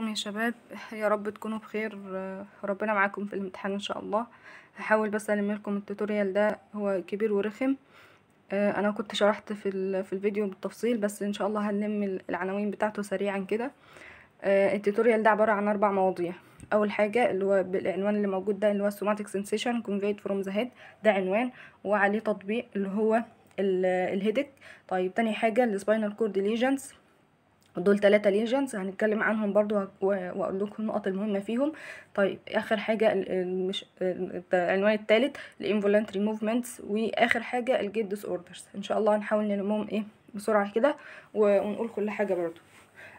يا شباب يا رب تكونوا بخير ربنا معاكم في الامتحان ان شاء الله هحاول بس الم لكم التوتوريال ده هو كبير ورخم آه، انا كنت شرحت في في الفيديو بالتفصيل بس ان شاء الله هنلم العناوين بتاعته سريعا كده آه، التوتوريال ده عباره عن اربع مواضيع اول حاجه اللي هو بالعنوان اللي موجود ده اللي هو سوماتيك سنسيشن كونفيد فروم ذا هيد ده عنوان وعليه تطبيق اللي هو الهيدك طيب تاني حاجه السباينال كورد ليجنز دول ثلاثة ليجنز هنتكلم عنهم برضو واقول لكم النقط المهمه فيهم طيب اخر حاجه مش العنوان الثالث الانفولنتري موفمنتس واخر حاجه الجيت ديس اوردرز ان شاء الله هنحاول نلمهم ايه بسرعه كده ونقول كل حاجه برضو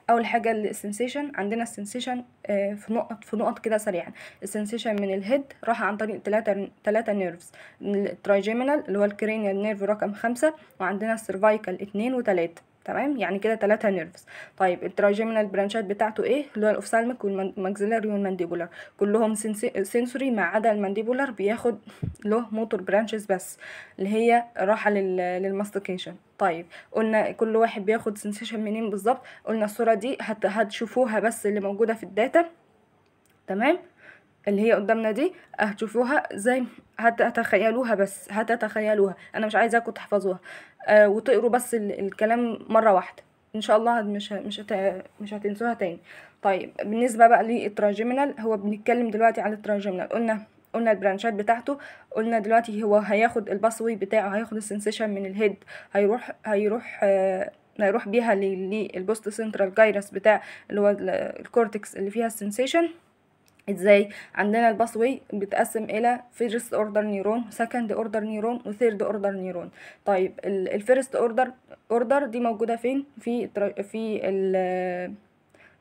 اول حاجه السنسيشن عندنا السنسيشن آه، في نقط في نقط كده سريعا السنسيشن من الهيد راح عن طريق ثلاثه ثلاثه نيرفز الترايجيمينال اللي هو الكرينيال نيرف رقم خمسة وعندنا السيرفايكال اتنين وتلاتة تمام يعني كده تلاتة نيرفز طيب التراجيمينال برانشات بتاعته ايه اللي هو الاوفسالميك والماكسيلاري والمانديبولار كلهم سنسوري ما عدا المانديبولار بياخد له موتور برانشز بس اللي هي راحة للماستيكيشن طيب قلنا كل واحد بياخد سنسيشن منين بالظبط قلنا الصورة دي هتشوفوها بس اللي موجودة في الداتا تمام اللي هي قدامنا دي هتشوفوها اه زي هتتخيلوها بس هتتخيلوها انا مش عايزاكم تحفظوها آه وتقروا بس الكلام مره واحده ان شاء الله مش مش مش هتنسوها تاني طيب بالنسبه بقى للتراجيمينال هو بنتكلم دلوقتي على التراجيمينال قلنا قلنا البرانشات بتاعته قلنا دلوقتي هو هياخد الباسوي بتاعه هياخد السنسيشن من الهيد هيروح هيروح آه هيروح بيها للبوست سنترال جايرس بتاع اللي هو الكورتكس اللي فيها السنسيشن ازاي عندنا واي بيتقسم الى فيرست اوردر نيرون سكند اوردر نيرون وثيرد اوردر نيرون طيب الفيرست اوردر اوردر دي موجوده فين في في ال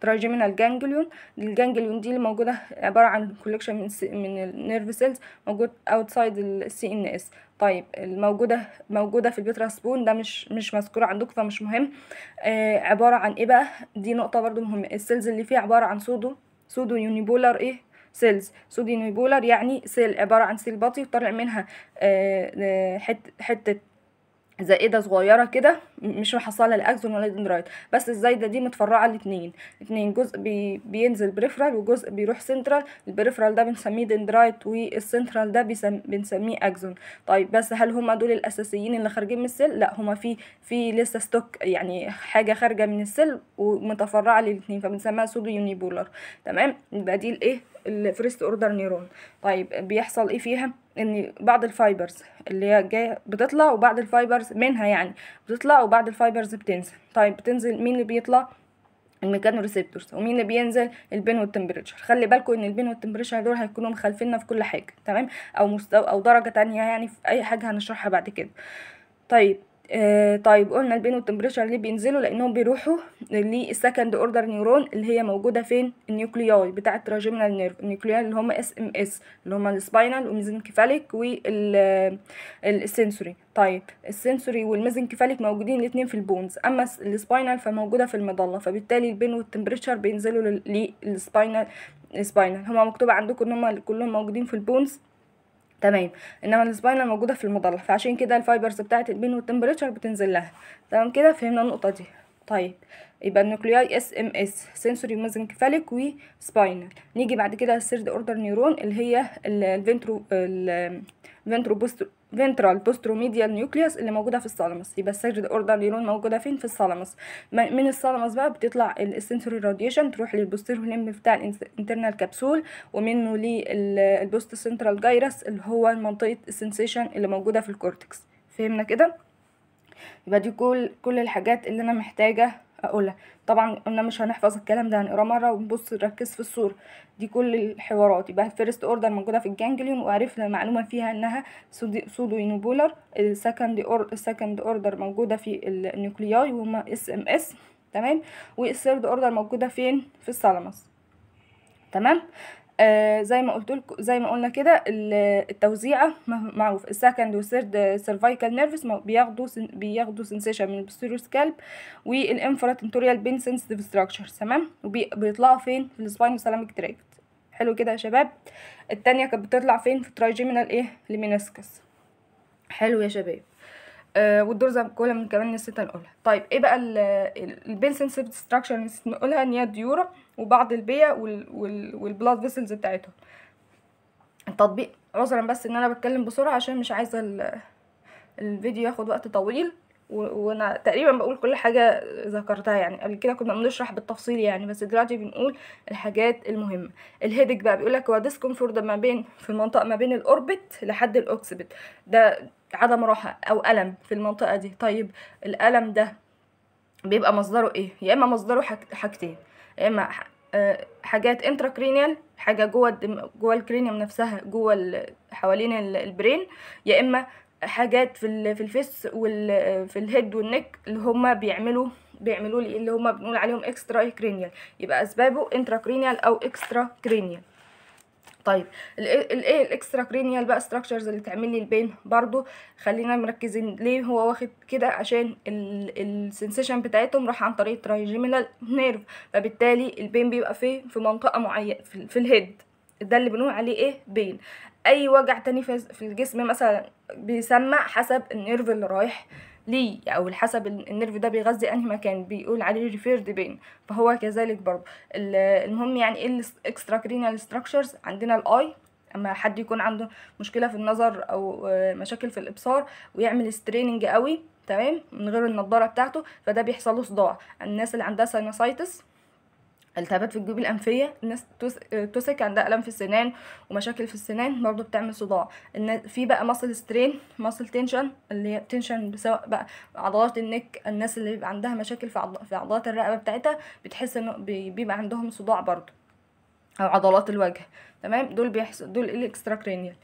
تراجيمينال جانجليون الجانجليون دي اللي موجوده عباره عن كولكشن من من النيرف سيلز موجود اوتسايد السي ان اس طيب الموجوده موجوده في البيتراس بون ده مش مش مذكور عندكم فمش مهم آه عباره عن ايه بقى دي نقطه برضو مهمه السيلز اللي فيها عباره عن سودو سودو يونيبولر ايه سيلز سودو يونيبولر يعني سيل عباره عن سيل بطي وطلع منها آه، آه، حته زائده ايه صغيره كده مش محصله الاكزون ولا دندرايت بس الزايده دي متفرعه لاتنين اتنين جزء بي بينزل بريفرال وجزء بيروح سنترال البريفرال ده بنسميه دندرايت والسنترال ده بنسميه اكزون طيب بس هل هما دول الاساسيين اللي خارجين من السل لا هما في في لسه ستوك يعني حاجه خارجه من السل ومتفرعه للاتنين فبنسميها سودو يونيبولر تمام يبقى دي الايه الفيرست اوردر نيرون طيب بيحصل ايه فيها ان بعض الفايبرز اللي هي جايه بتطلع وبعض الفايبرز منها يعني بتطلع وبعض الفايبرز بتنزل طيب بتنزل مين اللي بيطلع الميكانو ريسبتورز ومين اللي بينزل البين والتمبريتشر خلي بالكم ان البين والتمبريتشر دول هيكونوا مخالفيننا في كل حاجه تمام او مستوى او درجه تانية يعني في اي حاجه هنشرحها بعد كده طيب آه، طيب قلنا البين والتمبريتشر ليه بينزلوا لانهم بيروحوا للسكند اوردر نيورون اللي هي موجوده فين النيوكليوي بتاعه تراجيمينال نيرف النيوكليوي اللي هم اس ام اس اللي هم السباينال والميزنكفاليك والسنسوري طيب السنسوري والميزنكفاليك موجودين الاثنين في البونز اما السباينال فموجوده في المظله فبالتالي البين والتمبريتشر بينزلوا للسباينال السباينال هما مكتوب عندكم ان هم كلهم موجودين في البونز تمام انما السباينال موجوده في المضلع فعشان كده الفايبرز بتاعه البين والتمبريتشر بتنزل لها تمام كده فهمنا النقطه دي طيب يبقى النيوكلياي اس ام اس سنسوري ميزنكفاليك وسباينال نيجي بعد كده للثيرد اوردر نيورون اللي هي الفنترو الفنترو فينترال بوستروميديال نيوكليوس اللي موجوده في الثالامس يبقى السجد اوردر نيرون موجوده فين في الثالامس من الثالامس بقى بتطلع السنسوري راديشن تروح للبوستيريو ليمب بتاع الانترنال كبسول ومنه للبوست سنترال جايرس اللي هو منطقه السنسيشن اللي موجوده في الكورتكس فهمنا كده يبقى دي كل كل الحاجات اللي انا محتاجه اقولها طبعا قلنا مش هنحفظ الكلام ده هنقراه مره ونبص نركز في الصوره دي كل الحوارات يبقى الفيرست اوردر موجوده في الجانجليون وعرفنا المعلومه فيها انها سودو ينوبولر السكند اور السكند اوردر موجوده في النيوكلياي وهما اس ام اس تمام والثيرد اوردر موجوده فين في الثالاموس تمام آه، زي ما قلت لكم زي ما قلنا كده التوزيعه معروف السكند والثيرد سيرفايكال نيرفز بياخدوا سن بياخدوا سنسيشن من البوستيريو سكالب والانفراتنتوريال بين سنسيتيف ستراكشر تمام وبيطلعوا فين في السباينال سالاميك تراكت حلو كده يا شباب التانية كانت بتطلع فين في الترايجيمينال ايه لمينسكس حلو يا شباب كل آه، من كمان نسيت نقولها طيب ايه بقى البين سنسيف ستراكشر نسيت نقولها ان هي ديوره وبعض البيا والبلاد فيسلز بتاعتهم التطبيق عذرا بس ان انا بتكلم بسرعه عشان مش عايزه الفيديو ياخد وقت طويل وانا تقريبا بقول كل حاجه ذكرتها يعني قبل كده كنا بنشرح بالتفصيل يعني بس دلوقتي بنقول الحاجات المهمه الهيدك بقى بيقول لك هو ديسكومفورت ما بين في المنطقه ما بين الاوربت لحد الاوكسبت ده عدم راحة أو ألم في المنطقة دي طيب الألم ده بيبقى مصدره إيه؟ يا إما مصدره حاجتين يا إما آه، حاجات انتراكرينيال حاجة جوه الدم... جوه الكرينيوم نفسها جوه ال... حوالين البرين يا إما حاجات في ال... في الفيس وال في الهيد والنك اللي هما بيعملوا بيعملوا لي اللي هما بنقول عليهم اكسترا كرينيال يبقى اسبابه انتراكرينيال او اكسترا كرينيال طيب الايه الاكسترا كرينيال بقى ستراكشرز اللي تعمل لي البين برضو خلينا مركزين ليه هو واخد كده عشان السنسيشن بتاعتهم راح عن طريق ترايجيمينال نيرف فبالتالي البين بيبقى فين في منطقه معينه في, في الهيد ده اللي بنقول عليه ايه بين اي وجع تاني في الجسم مثلا بيسمع حسب النيرف اللي رايح ليه او حسب النيرف ده بيغذي انهي مكان بيقول عليه ريفيرد بين فهو كذلك برضه المهم يعني ايه الاكسترا كرينال ستراكشرز عندنا الاي اما حد يكون عنده مشكله في النظر او آه، مشاكل في الابصار ويعمل ستريننج قوي تمام من غير النضاره بتاعته فده بيحصل له صداع الناس اللي عندها سينوسايتس التهابات في الجيوب الانفيه الناس آه، توسك عندها الم في السنان ومشاكل في السنان برضه بتعمل صداع في بقى مصل سترين مصل تنشن اللي هي تنشن سواء بقى عضلات النك الناس اللي بيبقى عندها مشاكل في عضلات الرقبه بتاعتها بتحس انه بيبقى عندهم صداع برضه او عضلات الوجه تمام دول بيحصل دول الاكسترا كرينيال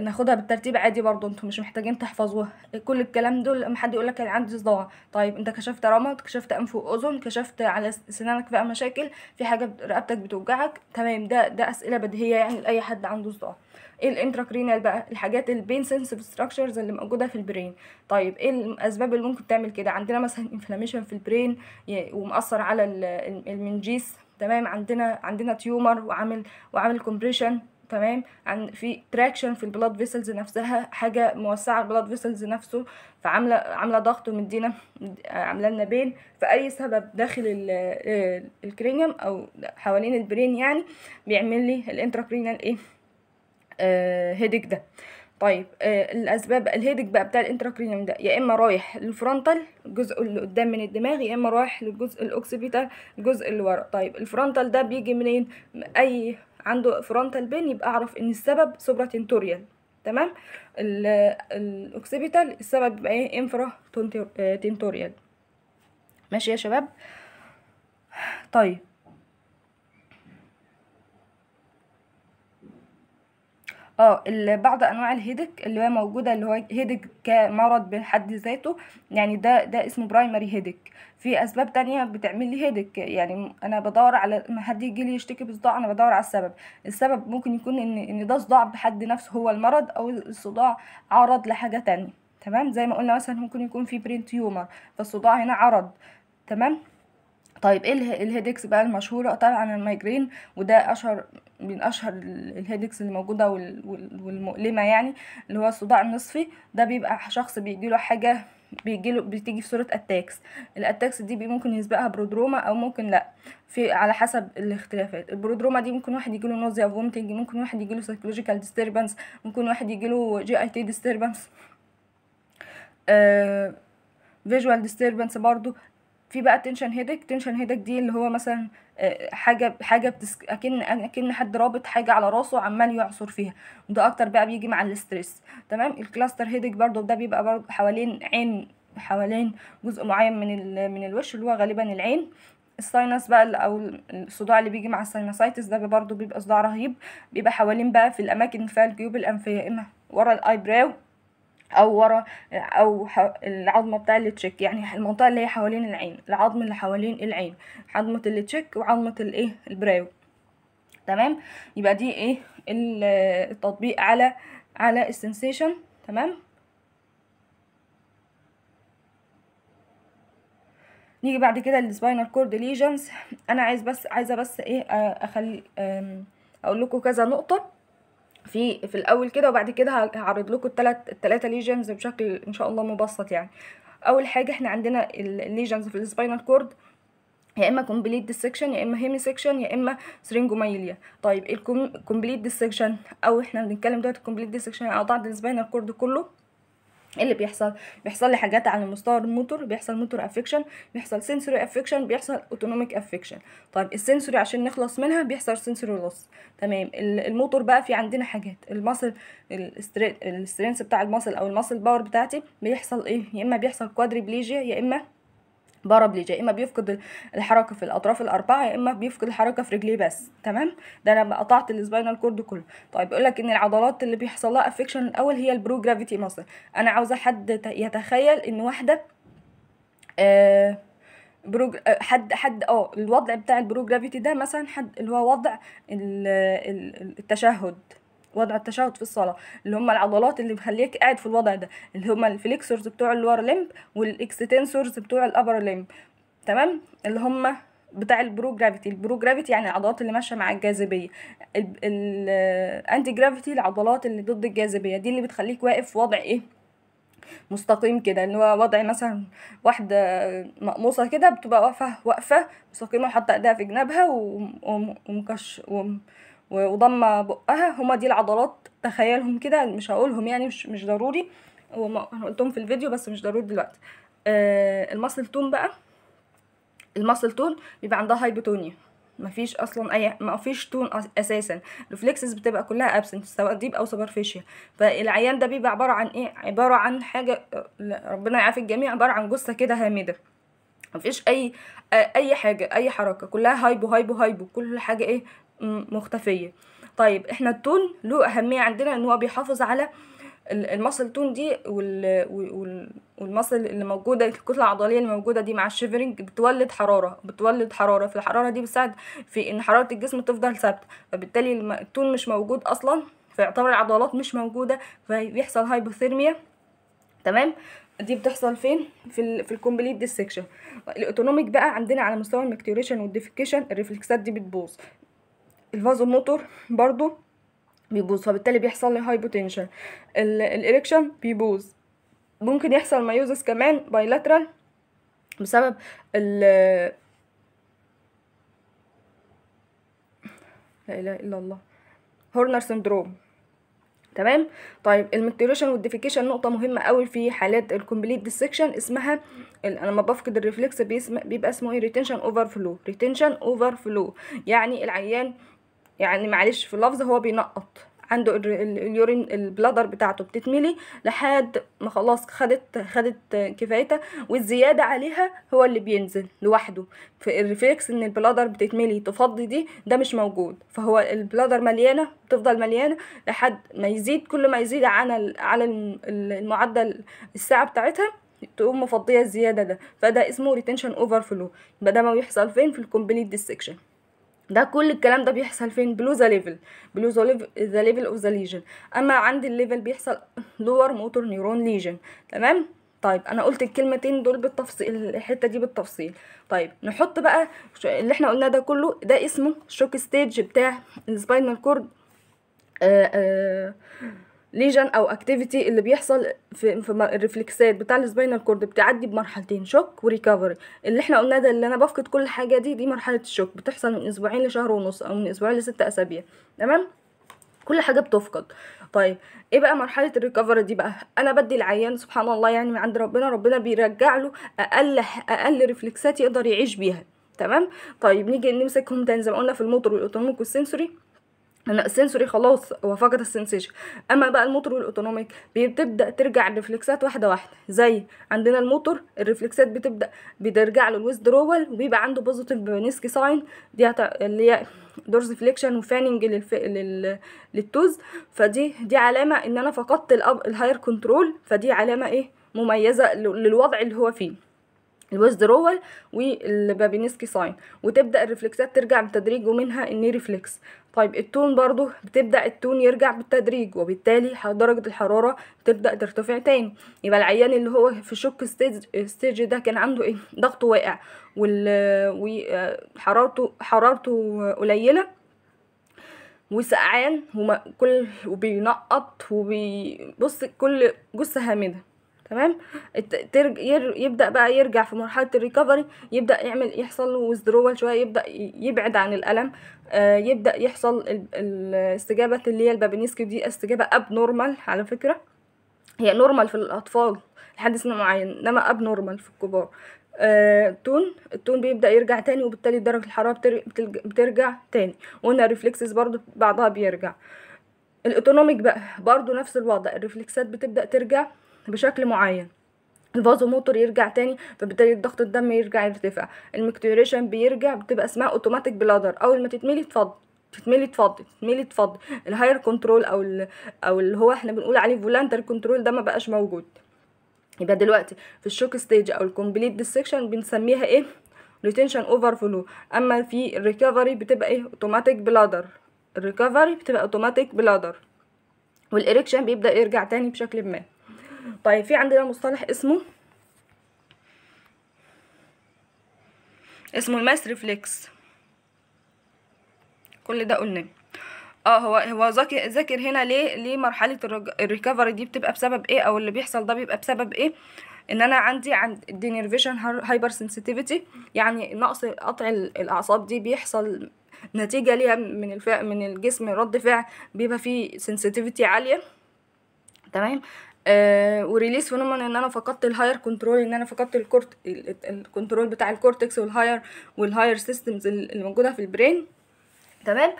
ناخدها بالترتيب عادي برضو انتوا مش محتاجين تحفظوها كل الكلام دول لما حد يقول لك انا عندي صداع طيب انت كشفت رمد كشفت انف واذن كشفت على سنانك بقى مشاكل في حاجه رقبتك بتوجعك تمام ده ده اسئله بديهيه يعني لاي حد عنده صداع ايه الانتراكرينال بقى الحاجات البين سنسيف ستراكشرز اللي موجوده في البرين طيب ايه الاسباب اللي ممكن تعمل كده عندنا مثلا انفلاميشن في البرين ومأثر على المنجيس تمام عندنا عندنا تيومر وعامل وعامل كومبريشن تمام عن في تراكشن في البلاد فيسلز نفسها حاجه موسعه البلاد فيسلز نفسه فعامله عامله ضغط ومدينا عامله لنا بين فاي سبب داخل الكرينيوم او حوالين البرين يعني بيعمل لي الانتراكرينال ايه هيدك آه، ده طيب آه الاسباب الهيدك بقى بتاع الانتراكرينيوم ده يا اما رايح للفرونتال الجزء اللي قدام من الدماغ يا اما رايح للجزء الاوكسيبيتال الجزء اللي ورا طيب الفرونتال ده بيجي منين اي عنده فرونتال بين يبقى اعرف ان السبب تنتوريال تمام الاوكسيبيتال السبب يبقى ايه انفرا تنتوريال ماشي يا شباب طيب اه بعض انواع الهيدك اللي هي موجوده اللي هو هيدك كمرض بحد ذاته يعني ده ده اسمه برايمري هيدك في اسباب تانية بتعمل لي هيدك يعني انا بدور على ما حد يجي لي يشتكي بصداع انا بدور على السبب السبب ممكن يكون ان ان ده صداع بحد نفسه هو المرض او الصداع عرض لحاجه تانية تمام زي ما قلنا مثلا ممكن يكون في برين تيومر فالصداع هنا عرض تمام طيب ايه الهيدكس بقى المشهوره طبعا المايجرين وده اشهر من اشهر الهيدكس اللي موجوده والمؤلمه يعني اللي هو الصداع النصفي ده بيبقى شخص بيجيله حاجه بيجيله بتيجي في صوره اتاكس الاتاكس دي ممكن يسبقها برودروما او ممكن لا في على حسب الاختلافات البرودروما دي ممكن واحد يجيله نوزيا فومتنج ممكن واحد يجيله سايكولوجيكال ديستربنس ممكن واحد يجيله جي اي تي ديستربنس فيجوال ديستربنس برضو في بقى تنشن هيدك تنشن هيدك دي اللي هو مثلا آه، حاجه حاجه بتسك... اكن اكن حد رابط حاجه على راسه عمال يعصر فيها وده اكتر بقى بيجي مع الاسترس تمام الكلاستر هيدك برضو ده بيبقى برضو حوالين عين حوالين جزء معين من ال... من الوش اللي هو غالبا العين الساينس بقى او الصداع اللي بيجي مع الساينسايتس ده برضو بيبقى صداع رهيب بيبقى حوالين بقى في الاماكن اللي فيها الجيوب الانفيه اما ورا الايبراو او ورا او العظمه بتاع التشيك يعني المنطقه اللي هي حوالين العين العظم اللي حوالين العين عظمه التشيك وعظمه الايه البراو تمام يبقى دي ايه التطبيق على على السنسيشن تمام نيجي بعد كده للسباينال كورد ليجنز انا عايز بس عايزه بس ايه اخلي اقول لكم كذا نقطه في في الاول كده وبعد كده هعرض لكم الثلاث الثلاثه ليجنز بشكل ان شاء الله مبسط يعني اول حاجه احنا عندنا الليجنز في السباينال كورد يا اما كومبليت ديسكشن يا اما هيمي سكشن يا اما سرينجوميليا طيب الكومبليت ديسكشن او احنا بنتكلم دلوقتي الكومبليت يعني ديسكشن قطعت السباينال كورد كله ايه اللي بيحصل بيحصل لي حاجات على مستوى الموتور بيحصل موتور افكشن بيحصل سنسوري افكشن بيحصل اوتونوميك افكشن طيب السنسوري عشان نخلص منها بيحصل سنسوري لوس تمام الموتور بقى في عندنا حاجات المصل الاسترينس بتاع المصل او المصل باور بتاعتي بيحصل ايه يا اما بيحصل كوادريبليجيا يا اما بربليج يا اما بيفقد الحركه في الاطراف الاربعه يا اما بيفقد الحركه في رجليه بس تمام ده انا قطعت السباينال كورد كله طيب بيقول لك ان العضلات اللي بيحصل لها افكشن الاول هي البرو جرافيتي ماسل انا عاوزه حد يتخيل ان واحده آه برو آه، حد حد اه الوضع بتاع البرو جرافيتي ده مثلا حد اللي هو وضع التشهد وضع التشهد في الصلاه اللي هم العضلات اللي بخليك قاعد في الوضع ده اللي هم الفليكسورز بتوع اللور ليمب والاكستنسورز بتوع الابر ليمب تمام اللي هم بتاع البرو جرافيتي البرو جرافيتي يعني العضلات اللي ماشيه مع الجاذبيه الانتي جرافيتي العضلات اللي ضد الجاذبيه دي اللي بتخليك واقف في وضع ايه مستقيم كده اللي هو وضع مثلا واحدة مقموصة كده بتبقى واقفة واقفة مستقيمة وحاطة ايديها في جنبها ومكش وضم بقها هما دي العضلات تخيلهم كده مش هقولهم يعني مش مش ضروري هو انا قلتهم في الفيديو بس مش ضروري دلوقتي آه المصل تون بقى المصل تون بيبقى عندها هايبوتونيا مفيش اصلا اي مفيش تون اساسا الفليكسز بتبقى كلها ابسنت سواء ديب او سوبرفيشيا فالعيان ده بيبقى عباره عن ايه عباره عن حاجه آه، ربنا يعافي الجميع عباره عن جثه كده هامده مفيش اي آه، اي حاجه اي حركه كلها هايبو هايبو هايبو كل حاجه ايه مختفيه طيب احنا التون له اهميه عندنا ان هو بيحافظ على المصل تون دي والمصل اللي موجوده الكتله العضليه اللي موجوده دي مع الشيفرنج بتولد حراره بتولد حراره في الحراره دي بتساعد في ان حراره الجسم تفضل ثابته فبالتالي التون مش موجود اصلا فيعتبر العضلات مش موجوده فيحصل هايبوثيرميا تمام دي بتحصل فين في الـ في الكومبليت ديسكشن الاوتونوميك بقى عندنا على مستوى المكتوريشن والديفيكيشن الريفلكسات دي بتبوظ الفاز الموتور برضو بيبوظ فبالتالي بيحصل لي هايبوتنشن الإريكشن بيبوظ ممكن يحصل مايوزس كمان بايلاترال بسبب ال لا اله الا الله هورنر سندروم تمام طيب المكتوريشن والديفيكيشن نقطه مهمه قوي في حالات الكومبليت ديسكشن اسمها انا لما بفقد الريفلكس بيبقى اسمه ايه ريتنشن اوفر فلو ريتنشن اوفر فلو يعني العيان يعني معلش في اللفظ هو بينقط عنده اليورين البلادر بتاعته بتتملي لحد ما خلاص خدت خدت كفايتها والزياده عليها هو اللي بينزل لوحده في الريفلكس ان البلادر بتتملي تفضي دي ده مش موجود فهو البلادر مليانه بتفضل مليانه لحد ما يزيد كل ما يزيد عن على المعدل الساعه بتاعتها تقوم مفضيه الزياده ده فده اسمه ريتنشن اوفر فلو يبقى ده ما بيحصل فين في الكومبليت ديسكشن ده كل الكلام ده بيحصل فين بلو ذا ليفل بلو ذا ليفل اوف ذا ليجن اما عند الليفل بيحصل لور موتور نيرون ليجن تمام طيب انا قلت الكلمتين دول بالتفصيل الحته دي بالتفصيل طيب نحط بقى اللي احنا قلناه ده كله ده اسمه شوك ستيج بتاع السباينال كورد آآ آآ ليجن او اكتيفيتي اللي بيحصل في, في الريفلكسات بتاع السباينال كورد بتعدي بمرحلتين شوك وريكفري اللي احنا قلنا ده اللي انا بفقد كل حاجه دي دي مرحله الشوك بتحصل من اسبوعين لشهر ونص او من اسبوعين لستة اسابيع تمام كل حاجه بتفقد طيب ايه بقى مرحله الريكفري دي بقى انا بدي العيان سبحان الله يعني من عند ربنا ربنا بيرجع له اقل اقل ريفلكسات يقدر يعيش بيها تمام طيب نيجي نمسكهم تاني زي ما قلنا في الموتور والاوتونوميك والسنسوري لا السنسوري خلاص هو فقد السنسيشن اما بقى الموتور والاوتونوميك بتبدا ترجع الريفلكسات واحده واحده زي عندنا الموتور الريفلكسات بتبدا بترجع له الويزدرول وبيبقى عنده بوزيتيف بنسكي ساين دي هت... اللي هي دورز فليكشن وفاننج للف... لل... للتوز فدي دي علامه ان انا فقدت الأب... الهاير كنترول فدي علامه ايه مميزه للوضع اللي هو فيه الويزدرول والبابينسكي ساين وتبدا الريفلكسات ترجع بالتدريج ومنها ريفلكس طيب التون برضو بتبدا التون يرجع بالتدريج وبالتالي درجه الحراره بتبدا ترتفع تاني يبقى العيان اللي هو في شوك ستيج ستيج ده كان عنده ايه ضغطه واقع وحرارته حرارته قليله وسقعان وكل وبينقط وبيبص كل جثه هامده تمام يبدا بقى يرجع في مرحله الريكفري يبدا يعمل يحصل له ويزدرول شويه يبدا يبعد عن الالم آه، يبدا يحصل الاستجابه اللي هي البابينسكي دي استجابه اب نورمال على فكره هي نورمال في الاطفال لحد سن معين انما اب نورمال في الكبار آه، التون التون بيبدا يرجع تاني وبالتالي درجه الحراره بترجع, بترجع تاني وقلنا الريفلكسز برضو بعضها بيرجع الاوتونوميك بقى برضو نفس الوضع الريفلكسات بتبدا ترجع بشكل معين الفازو موتور يرجع تاني فبالتالي ضغط الدم يرجع يرتفع المكتوريشن بيرجع بتبقى اسمها اوتوماتيك بلادر اول ما تتملي تفضل تتملي اتفضل تتملي اتفضل الهاير كنترول او ال او اللي هو احنا بنقول عليه فولانتر كنترول ده ما بقاش موجود يبقى دلوقتي في الشوك ستيج او الكومبليت ديسكشن بنسميها ايه ريتينشن اوفر فلو اما في الريكفري بتبقى ايه اوتوماتيك بلادر الريكفري بتبقى اوتوماتيك بلادر والإريكشن بيبدأ يرجع تاني بشكل ما طيب في عندنا مصطلح اسمه اسمه الماس ريفلكس كل ده قلناه اه هو هو ذاكر هنا ليه ليه مرحله الريكفري دي بتبقى بسبب ايه او اللي بيحصل ده بيبقى بسبب ايه ان انا عندي عند الدينيرفيشن هايبر سنسيتيفيتي يعني نقص قطع الاعصاب دي بيحصل نتيجه ليها من الفعل من الجسم رد فعل بيبقى فيه سنسيتيفيتي عاليه تمام آه، وريليس فينومن ان انا فقدت الهاير كنترول ان انا فقدت الكورت الكنترول بتاع الكورتكس والهاير والهاير سيستمز اللي موجوده في البرين تمام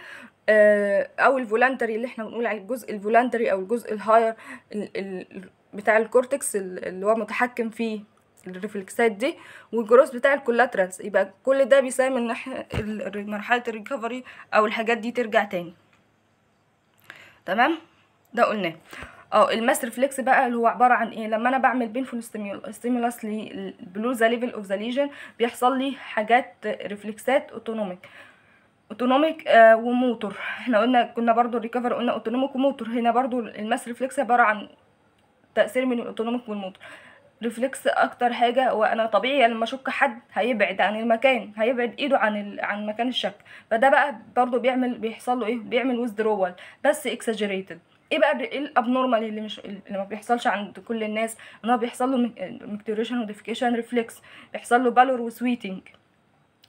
آه، او الفولانتري اللي احنا بنقول عليه الجزء الفولانتري او الجزء الهاير بتاع الكورتكس اللي هو متحكم في الريفلكسات دي والجروس بتاع الكولاترالز يبقى كل ده بيساهم ان احنا مرحله الريكفري او الحاجات دي ترجع تاني تمام ده قلناه اه الماس ريفلكس بقى اللي هو عباره عن ايه لما انا بعمل بينفول ستيمولاس ذا ليفل اوف ذا ليجن بيحصل لي حاجات ريفلكسات اوتونوميك اوتونوميك آه وموتور احنا قلنا كنا برضو الريكفر قلنا اوتونوميك وموتور هنا برضو الماس ريفلكس عباره عن تاثير من الاوتونوميك والموتور ريفلكس اكتر حاجه وانا طبيعي لما اشك حد هيبعد عن المكان هيبعد ايده عن ال... عن مكان الشك فده بقى برضو بيعمل بيحصل له ايه بيعمل ويزدرول بس اكسجريتد ايه بقى ايه الابنورمال اللي مش اللي ما بيحصلش عند كل الناس ان هو بيحصل له مكتوريشن وديفيكيشن ريفلكس بيحصل له بالور وسويتنج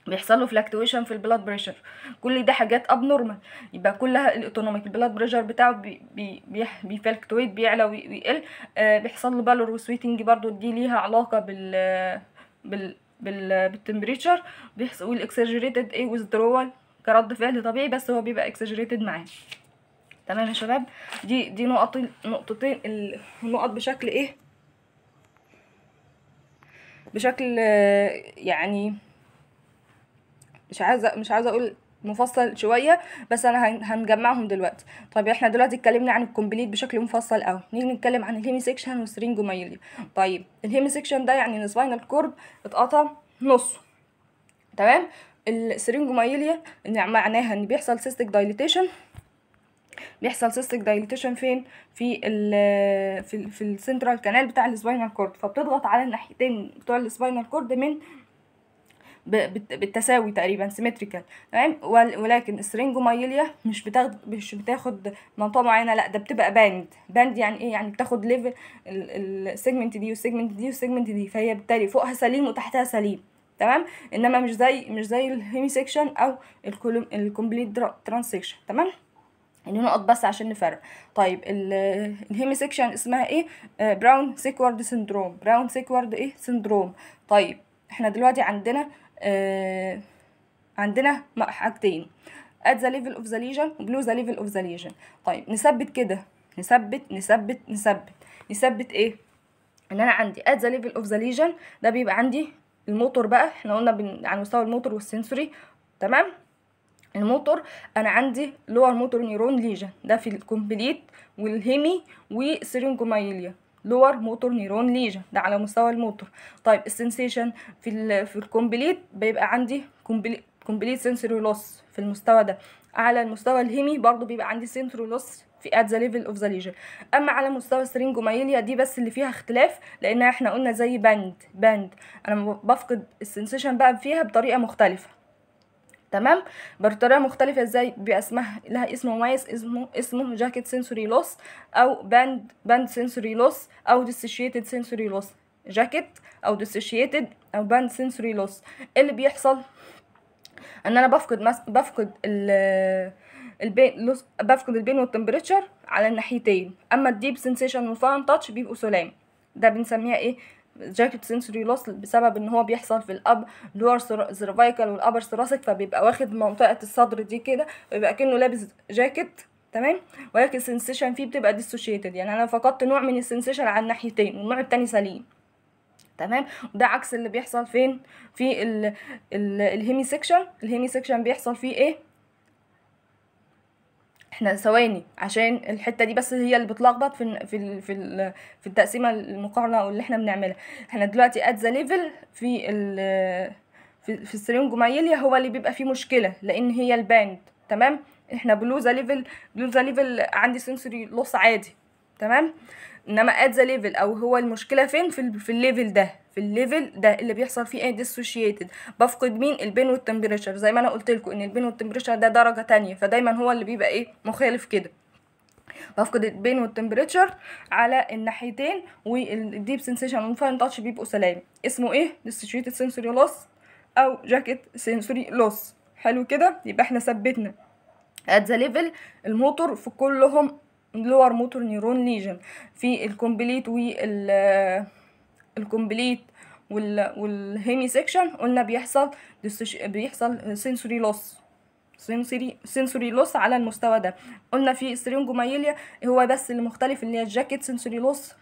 بيحصل له فلكتويشن في البلاد بريشر كل ده حاجات ابنورمال يبقى كلها الاوتونوميك البلاد بريشر بتاعه بي بي بيفلكتويت بيعلى ويقل آه بيحصل له بالور وسويتنج برضو دي ليها علاقه بال بال بال بالتمبريتشر بيحصل والاكسجريتد ايه كرد فعل طبيعي بس هو بيبقى اكسجريتد معاه تمام يا شباب دي دي نقط نقطتين النقط بشكل ايه بشكل يعني مش عايزه مش عايزه اقول مفصل شويه بس انا هنجمعهم دلوقتي طيب احنا دلوقتي اتكلمنا عن الكومبليت بشكل مفصل او نيجي نتكلم عن الهيمي سيكشن والسرينجوميليا طيب الهيمي سيكشن ده يعني السباينال كورد اتقطع نصه تمام السرينجوميليا معناها ان بيحصل سيستيك دايليتيشن بيحصل سيستك دايليتيشن فين في الـ في الـ في السنترال كانال بتاع السباينال كورد فبتضغط على الناحيتين بتوع السباينال كورد من بالتساوي تقريبا سيمتريكال تمام ولكن السرنجومايليا مش بتاخد مش بتاخد منطقه معينه لا ده بتبقى باند باند يعني ايه يعني بتاخد ليفل السيجمنت دي والسيجمنت دي والسيجمنت دي فهي بالتالي فوقها سليم وتحتها سليم تمام انما مش زي مش زي الهيمي سيكشن او الكومبليت ترانسكشن تمام يعني نقط بس عشان نفرق طيب الهيمي سيكشن اسمها ايه آه براون سيكورد سندروم براون سيكورد ايه سندروم طيب احنا دلوقتي عندنا آه عندنا حاجتين ات ذا ليفل اوف ذا ليجن وبلو ذا ليفل اوف ذا ليجن طيب نثبت كده نثبت نثبت نثبت نثبت ايه ان انا عندي ات ذا ليفل اوف ذا ليجن ده بيبقى عندي الموتور بقى احنا قلنا على مستوى الموتور والسنسوري تمام الموتور انا عندي لور موتور نيرون ليجن ده في الكومبليت والهيمي وسيرينجومايليا لور موتور نيرون ليجن ده على مستوى الموتور طيب السنسيشن في الـ في الكومبليت بيبقى عندي كومبليت كومبليت سنسوري لوس في المستوى ده على المستوى الهيمي برضو بيبقى عندي سنسوري لوس في ات ذا ليفل اوف ذا ليجن اما على مستوى السرينجوميليا دي بس اللي فيها اختلاف لان احنا قلنا زي باند باند انا بفقد السنسيشن بقى فيها بطريقه مختلفه تمام بطريقه مختلفه ازاي باسمها لها اسم مميز اسمه اسمه جاكيت سنسوري لوس او باند باند سنسوري لوس او ديسوشيتد سنسوري لوس جاكيت او ديسوشيتد او باند سنسوري لوس اللي بيحصل ان انا بفقد مس... بفقد ال البين بفقد البين والتمبريتشر على الناحيتين اما الديب سنسيشن والفان تاتش بيبقوا سلام ده بنسميها ايه جاكيت سنسوري لوس بسبب ان هو بيحصل في الاب لور سيرفايكال والابر ثوراسيك فبيبقى واخد منطقه الصدر دي كده ويبقى كانه لابس جاكيت تمام ولكن السنسيشن فيه بتبقى ديسوشيتد يعني انا فقدت نوع من السنسيشن على الناحيتين والنوع التاني سليم تمام وده عكس اللي بيحصل فين في الهيمي سيكشن الهيمي سيكشن بيحصل فيه ايه احنا ثواني عشان الحته دي بس هي اللي بتلخبط في في في, في التقسيمه المقارنه اللي احنا بنعملها احنا دلوقتي at the level في ال في, في السرنجومايليا هو اللي بيبقى فيه مشكله لان هي الباند تمام احنا بلو ذا ليفل بلو ذا ليفل عندي سنسوري لوس عادي تمام انما ات ذا ليفل او هو المشكله فين في الليفل ده في الليفل ده اللي بيحصل فيه ايه ديسوشيتد بفقد مين البين والتمبريتشر زي ما انا قلت لكم ان البين والتمبريتشر ده درجه تانية فدايما هو اللي بيبقى ايه مخالف كده بفقد البين والتمبريتشر على الناحيتين والديب سنسيشن والفاين تاتش بيبقوا سلام اسمه ايه ديسوشيتد سنسوري لوس او جاكيت سنسوري لوس حلو كده يبقى احنا ثبتنا ات ذا ليفل الموتور في كلهم لور موتور نيرون ليجن في الكومبليت وال الكومبليت والهيمي سيكشن قلنا بيحصل بيحصل سنسوري لوس سنسوري سنسوري لوس على المستوى ده قلنا في مايليا هو بس اللي مختلف اللي هي الجاكيت سنسوري لوس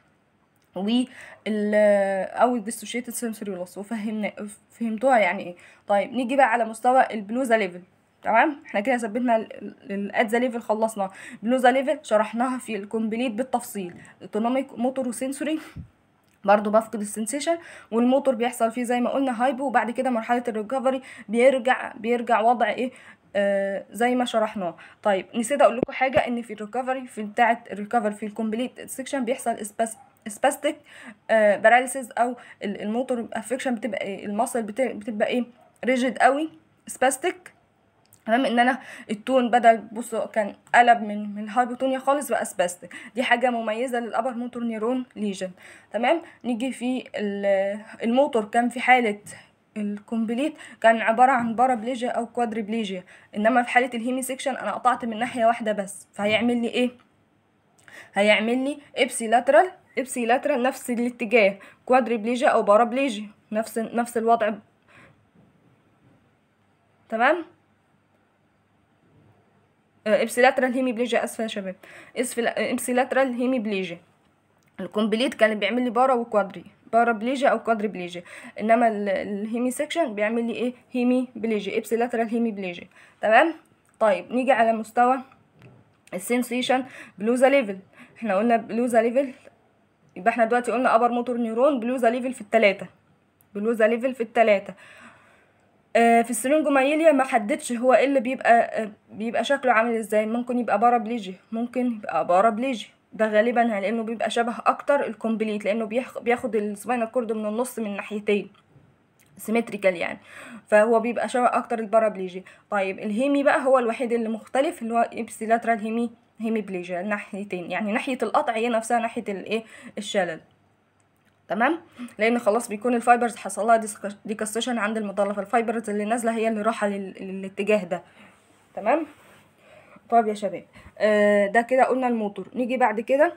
و او الديسوشيتد سنسوري لوس وفهمنا فهمتوها يعني ايه طيب نيجي بقى على مستوى البلوزا ليفل تمام احنا كده ثبتنا الادزا ليفل خلصنا بلوزا ليفل شرحناها في الكومبليت بالتفصيل اوتونوميك موتور وسنسوري برضه بفقد السنسيشن والموتور بيحصل فيه زي ما قلنا هايبو وبعد كده مرحله الريكفري بيرجع بيرجع وضع ايه آه زي ما شرحناه طيب نسيت اقول لكم حاجه ان في الريكفري في بتاعه الريكفري في الكومبليت سيكشن بيحصل اسباس سباستيك باراليسيس او الموتور افكشن بتبقى إيه المصل بتبقى ايه ريجيد قوي سباستيك تمام ان انا التون بدل بصوا كان قلب من من هايبوتونيا خالص بقى سباستيك دي حاجه مميزه للابر موتور نيرون ليجن تمام نيجي في الموتور كان في حاله الكومبليت كان عبارة عن بارابليجيا أو كوادريبليجيا إنما في حالة الهيمي سيكشن أنا قطعت من ناحية واحدة بس فهيعمل لي إيه؟ هيعمل لي إبسي لاترال إبسي لاترال نفس الاتجاه كوادريبليجيا أو بارابليجيا نفس نفس الوضع تمام آه، ابسيلاترال هيميبليجيا اسفه يا شباب آه، ابسيلاترال هيميبليجيا الكومبليت كان بيعمل لي بارا وكوادري بارا بليجيا او كوادري بليجيا انما الهيمي سكشن بيعمل لي ايه هيمي بليجيا ابسيلاترال هيمي بليجي تمام طيب نيجي على مستوى السنسيشن بلوزا ليفل احنا قلنا بلوزا ليفل يبقى احنا دلوقتي قلنا ابر موتور نيورون بلوزا ليفل في الثلاثه بلوزا ليفل في الثلاثه آه، في السرنجومايليا ما حددش هو ايه اللي بيبقى آه، بيبقى شكله عامل ازاي ممكن يبقى بارابليجي ممكن يبقى بارابليجي ده غالبا لانه بيبقى شبه اكتر الكومبليت لانه بياخد السباينال كورد من النص من ناحيتين سيمتريكال يعني فهو بيبقى شبه اكتر البارابليجي طيب الهيمي بقى هو الوحيد اللي مختلف اللي هو ابسيلاترال هيمي هيمي بليجيا الناحيتين يعني ناحيه القطع هي نفسها ناحيه الايه الشلل تمام لان خلاص بيكون الفايبرز حصل لها ديكستشن عند المضله فالفايبرز اللي نازله هي اللي رايحه للاتجاه ده تمام طيب يا شباب آه، ده كده قلنا الموتور نيجي بعد كده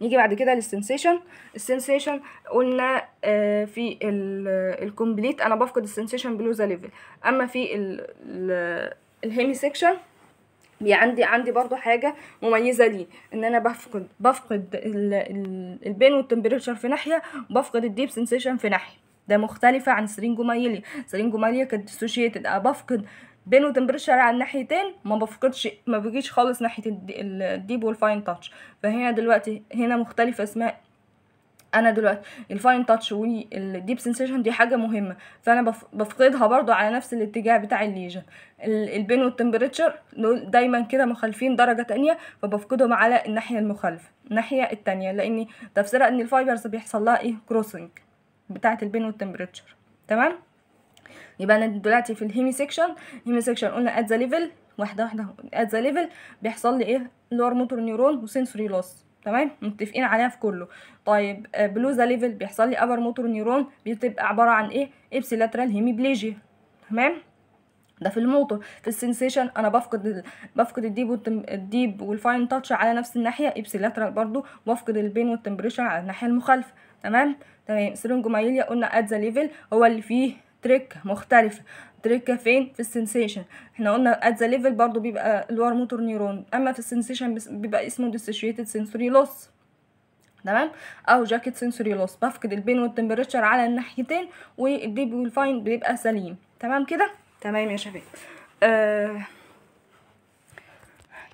نيجي بعد كده للسنسيشن السنسيشن قلنا آه، في الكومبليت انا بفقد السنسيشن بلوزا ليفل اما في الهيمي سيكشن عندي عندي برضو حاجه مميزه لي ان انا بفقد بفقد البين والتمبريتشر في ناحيه وبفقد الديب سنسيشن في ناحيه ده مختلفه عن سرينجومايليا سرينجومايليا كانت ديسوشيتد انا آه، بفقد بين وتمبريتشر على الناحيتين ما بفقدش ما بيجيش خالص ناحيه الديب والفاين تاتش فهنا دلوقتي هنا مختلفه اسمها انا دلوقتي الفاين تاتش والديب سنسيشن دي حاجه مهمه فانا بفقدها برضو على نفس الاتجاه بتاع الليجن البين والتمبريتشر دول دايما كده مخالفين درجه تانية فبفقدهم على الناحيه المخالفه الناحيه التانية لان تفسيرها ان الفايبرز بيحصل لها ايه كروسنج بتاعه البين والتمبريتشر تمام يبقى انا دلوقتي في الهيمي سيكشن الهيمي سيكشن قلنا ات ذا ليفل واحده واحده ات ذا ليفل بيحصل لي ايه لور موتور نيورون وسنسوري لوس تمام متفقين عليها في كله طيب آه، بلوزا ليفل بيحصل لي ابر موتور نيرون بتبقى عباره عن ايه ابسيلاترال هيميبليجيا تمام ده في الموتور في السنسيشن انا بفقد ال... بفقد الديب والتم... الديب والفاين تاتش على نفس الناحيه ابسيلاترال برضو بفقد البين والتمبريشر على الناحيه المخالفه تمام تمام سيرنجوميليا قلنا ات ذا ليفل هو اللي فيه تريك مختلفه تريك فين في السنسيشن احنا قلنا ات ذا ليفل برضو بيبقى اللور موتور نيرون اما في السنسيشن بيبقى اسمه ديسوشيتد سنسوري لوس تمام او جاكيت سنسوري لوس بفقد البين والتمبريتشر على الناحيتين والديب والفاين بيبقى سليم تمام كده تمام يا شباب آه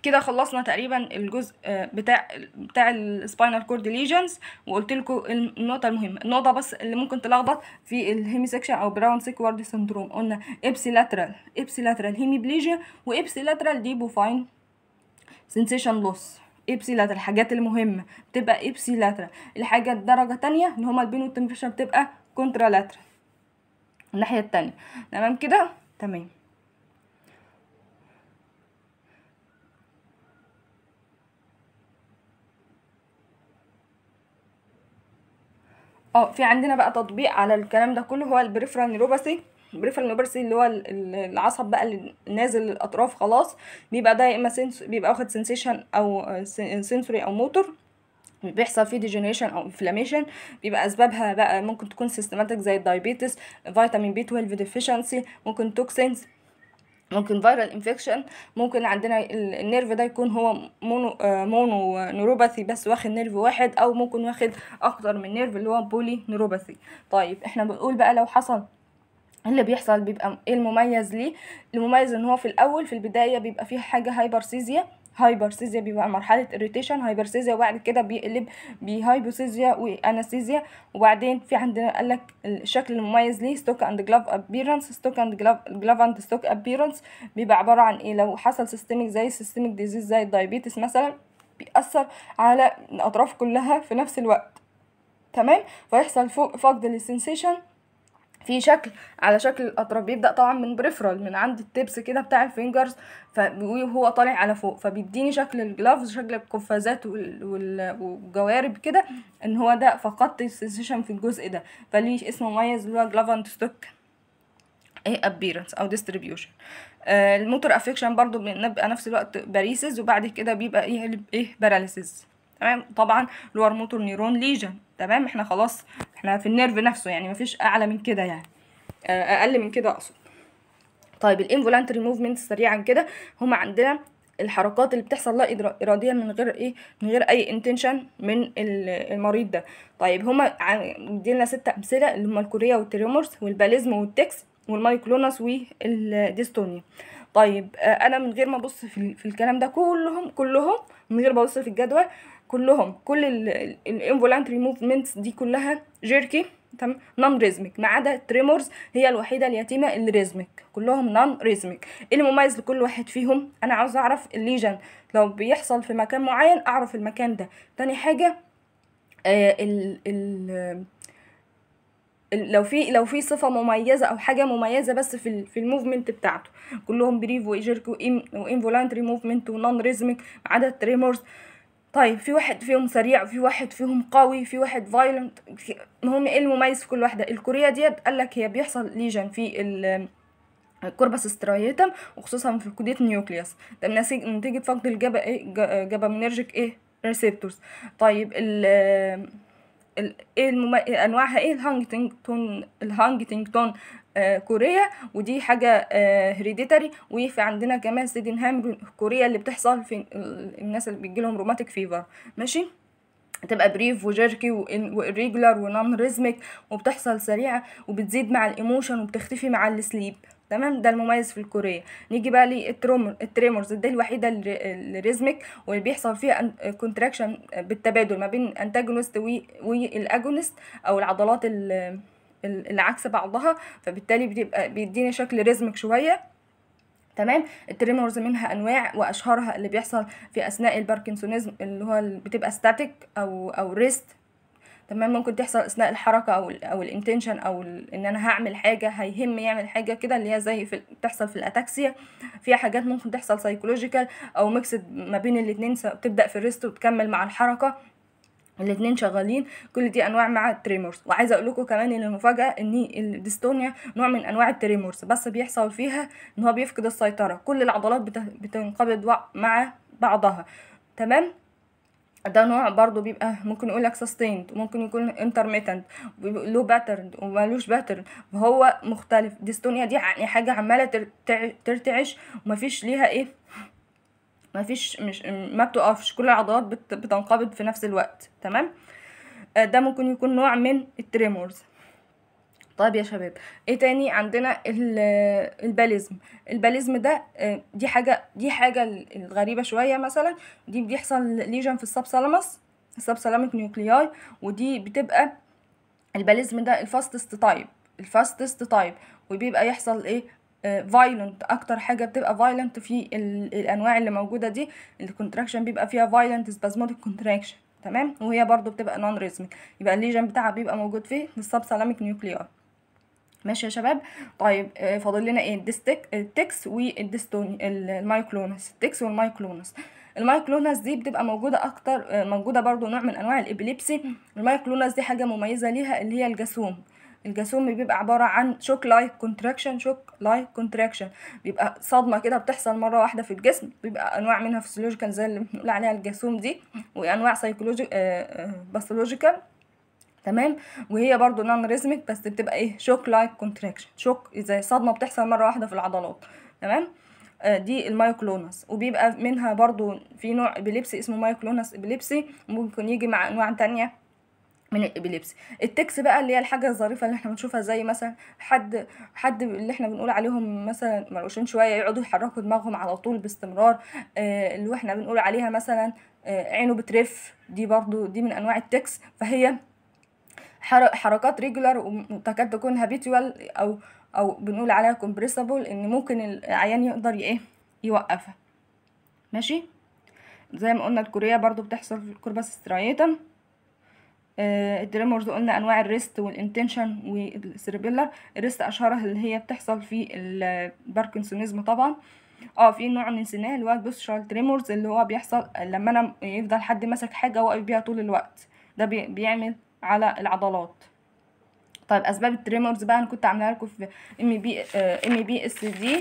كده خلصنا تقريبا الجزء آه، بتاع بتاع السباينال كورد ليجنز وقلت لكم النقطه المهمه النقطه بس اللي ممكن تلخبط في الهيمي سكشن او براون سيكوارد سندروم قلنا ابسي لاترال هيمي بليجيا لاترال دي بوفاين سنسيشن لوس لاترال الحاجات المهمه بتبقى لاترال الحاجات درجه تانية اللي هما البينو تنفشن بتبقى كونترا لاترال الناحيه التانية تمام كده تمام اه في عندنا بقى تطبيق على الكلام ده كله هو البريفرال نيوروباثي البريفرال نيوروباثي اللي هو العصب بقى اللي نازل للاطراف خلاص بيبقى ده يا اما سنس بيبقى واخد سنسيشن او سنسوري او موتور بيحصل فيه ديجنريشن او انفلاميشن بيبقى اسبابها بقى ممكن تكون سيستماتيك زي الدايبيتس فيتامين بي 12 ديفيشنسي ممكن توكسينز ممكن فيرال انفكشن ممكن عندنا النيرف ده يكون هو مونو آه مونو نيوروباثي بس واخد نيرف واحد او ممكن واخد اكتر من نيرف اللي هو بولي نيوروباثي طيب احنا بنقول بقى لو حصل اللي بيحصل بيبقى ايه المميز ليه المميز ان هو في الاول في البدايه بيبقى فيه حاجه هايبرسيزيا هايبرسيزيا بيبقى مرحله اريتيشن هايبرسيزيا وبعد كده بيقلب بهايبوسيزيا وأناسيزيا وبعدين في عندنا قال لك الشكل المميز ليه ستوك اند جلاف ابييرنس ستوك اند جلاف اند ستوك ابييرنس بيبقى عباره عن ايه لو حصل سيستميك زي سيستميك ديزيز زي الدايابيتس مثلا بيأثر على الأطراف كلها في نفس الوقت تمام فيحصل فقد للسنسيشن في شكل على شكل الاطراف بيبدا طبعا من بريفرال من عند التبس كده بتاع الفينجرز وهو طالع على فوق فبيديني شكل الجلافز شكل القفازات والجوارب كده ان هو ده فقدت السنسيشن في الجزء ده فليه اسم مميز اللي هو جلافنت ستوك ايه ابيرنس او ديستريبيوشن آه، الموتور افكشن برضو بنبقى نفس الوقت باريسز وبعد كده بيبقى ايه ايه باراليسز تمام طبعا لور موتور نيرون ليجن تمام احنا خلاص احنا في النيرف نفسه يعني مفيش اعلى من كده يعني آه، اقل من كده اقصد طيب الانفولانتري موفمنت سريعا كده هما عندنا الحركات اللي بتحصل لا اراديا من غير ايه من غير اي انتنشن من المريض ده طيب هما مدينا ست امثله اللي هما الكوريا والتريمورس والباليزم والتكس والمايكلونس والديستونيا طيب آه، انا من غير ما ابص في الكلام ده كلهم كلهم من غير ما ابص في الجدول كلهم كل الانفولانتري موفمنتس دي كلها جيركي تمام نون ريزميك ما عدا التريمورز هي الوحيده اليتيمه اللي ريزميك كلهم نون ريزميك ايه المميز لكل واحد فيهم انا عاوز اعرف الليجن لو بيحصل في مكان معين اعرف المكان ده تاني حاجه آه، ال لو في لو في صفه مميزه او حاجه مميزه بس في في الموفمنت بتاعته كلهم بريف وجيرك وانفولانتري موفمنت ونون ريزميك ما عدا آه طيب في واحد فيهم سريع في واحد فيهم قوي في واحد فايلنت المهم ايه المميز في كل واحده الكوريه ديت قال لك هي بيحصل ليجن في الكوربس استرايتم وخصوصا في الكودية نيوكليوس ده نتيجة فقد الجبا ايه منرجك ايه ريسبتورز طيب ال ايه المم... انواعها ايه الهانجتنج تون الهانجتنج تون آه، كوريا ودي حاجة هريديتري آه، وفي عندنا كمان سيدنهام كوريا اللي بتحصل في الناس اللي بيجيلهم روماتيك فيفر ماشي تبقى بريف وجيركي وريجولار ونون ريزميك وبتحصل سريعة وبتزيد مع الايموشن وبتختفي مع السليب تمام ده المميز في الكورية نيجي بقى للتريمورز دي الوحيدة الريزميك واللي بيحصل فيها كونتراكشن بالتبادل ما بين انتاجونست والاجونست او العضلات العكس بعضها فبالتالي بتبقى بيديني شكل رزمك شويه تمام التريمورز منها انواع واشهرها اللي بيحصل في اثناء الباركنسونيزم اللي هو بتبقى ستاتيك او او ريست تمام ممكن تحصل اثناء الحركه او الـ او الانتنشن او ان انا هعمل حاجه هيهم يعمل حاجه كده اللي هي زي في بتحصل في الاتاكسيا في حاجات ممكن تحصل سايكولوجيكال او ميكس ما بين الاثنين بتبدا في الريست وتكمل مع الحركه الاثنين شغالين كل دي انواع مع التريمورز وعايزه اقول لكم كمان ان المفاجاه ان الديستونيا نوع من انواع التريمورز بس بيحصل فيها ان هو بيفقد السيطره كل العضلات بتنقبض مع بعضها تمام ده نوع برضو بيبقى ممكن يقول لك سستيند وممكن يكون انترميتنت له باترن ومالوش باترن فهو مختلف ديستونيا دي يعني حاجه عماله ترتعش ومفيش ليها ايه ما فيش مش ما بتقفش كل العضلات بتنقبض في نفس الوقت تمام آه، ده ممكن يكون نوع من التريمورز طيب يا شباب ايه تاني عندنا الباليزم الباليزم ده آه، دي حاجه دي حاجه الغريبه شويه مثلا دي بيحصل ليجن في السب سالامس السب نيوكلياي ودي بتبقى الباليزم ده الفاستست تايب الفاستست تايب وبيبقى يحصل ايه فايلنت اكتر حاجه بتبقى فايلنت في الانواع اللي موجوده دي الكونتراكشن بيبقى فيها فايلنت سبازموديك كونتراكشن تمام وهي برضو بتبقى نون ريزميك يبقى الليجن بتاعها بيبقى موجود فيه السبسالاميك نيوكليار ماشي يا شباب طيب آه، فاضل لنا ايه الديستك آه، التكس والديستوني المايكلونس التكس والمايكلونس المايكلونس دي بتبقى موجودة أكتر آه، موجودة برضو نوع من أنواع الإبليبسي المايكلونس دي حاجة مميزة ليها اللي هي الجاسوم الجاسوم بيبقى عبارة عن شوك لايك كونتراكشن شوك لايك كونتراكشن بيبقى صدمة كده بتحصل مرة واحدة في الجسم بيبقى أنواع منها فسيولوجيكال زي اللي بنقول عليها الجاسوم دي وأنواع سايكولوجي آه، باثولوجيكال آه، تمام وهي برضو نان ريزميك بس بتبقى ايه شوك لايك كونتراكشن شوك زي صدمه بتحصل مره واحده في العضلات تمام آه، دي المايوكلونس وبيبقى منها برضو في نوع ابيليبسي اسمه مايوكلونس ابيليبسي ممكن يجي مع انواع تانية من الابيليبس التكس بقى اللي هي الحاجه الظريفه اللي احنا بنشوفها زي مثلا حد حد اللي احنا بنقول عليهم مثلا مرقوشين شويه يقعدوا يحركوا دماغهم على طول باستمرار اه اللي احنا بنقول عليها مثلا اه عينه بترف دي برضو دي من انواع التكس فهي حركات ريجولار وتكاد تكون هابيتوال او او بنقول عليها كومبريسبل ان ممكن العيان يقدر ايه يوقفها ماشي زي ما قلنا الكورية برضو بتحصل في الكورباس سترايتم آه، الدراما قلنا انواع الريست والانتنشن والسيربيلر الريست اشهرها اللي هي بتحصل في الباركنسونيزم طبعا اه في نوع نسيناه اللي هو البوسترال تريمورز اللي هو بيحصل لما انا يفضل حد ماسك حاجه واقف بيها طول الوقت ده بيعمل على العضلات طيب اسباب التريمورز بقى انا كنت عاملاها لكم في ام بي ام بي اس دي